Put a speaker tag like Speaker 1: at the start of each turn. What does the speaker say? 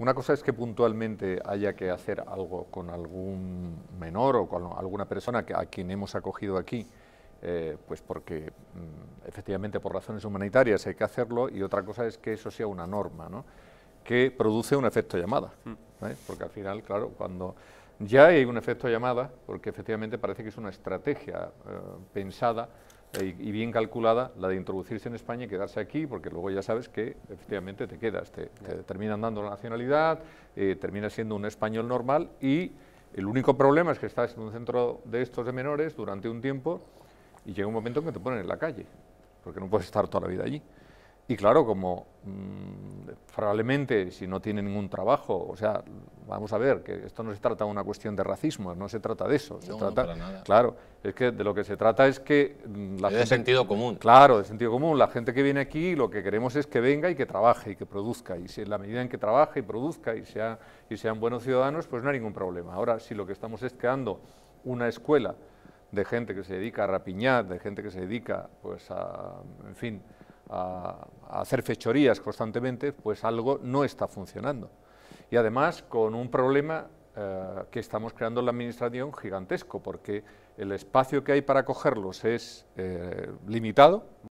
Speaker 1: Una cosa es que puntualmente haya que hacer algo con algún menor o con alguna persona a quien hemos acogido aquí, eh, pues porque mm, efectivamente por razones humanitarias hay que hacerlo, y otra cosa es que eso sea una norma, ¿no? que produce un efecto llamada, mm. porque al final, claro, cuando ya hay un efecto llamada, porque efectivamente parece que es una estrategia eh, pensada eh, y bien calculada la de introducirse en España y quedarse aquí, porque luego ya sabes que efectivamente te quedas, te, terminan dando la nacionalidad, eh, terminas siendo un español normal y el único problema es que estás en un centro de estos de menores durante un tiempo y llega un momento en que te ponen en la calle, porque no puedes estar toda la vida allí. Y claro, como mm, probablemente si no tiene ningún trabajo, o sea, vamos a ver, que esto no se trata de una cuestión de racismo, no se trata de eso, se trata, claro, es que de lo que se trata es que mm, la de sentido común, claro, de sentido común, la gente que viene aquí lo que queremos es que venga y que trabaje y que produzca y si en la medida en que trabaje y produzca y sea y sean buenos ciudadanos, pues no hay ningún problema. Ahora, si lo que estamos es creando una escuela de gente que se dedica a rapiñar, de gente que se dedica, pues a, en fin, a, hacer fechorías constantemente, pues algo no está funcionando. Y además con un problema eh, que estamos creando en la administración gigantesco, porque el espacio que hay para cogerlos es eh, limitado.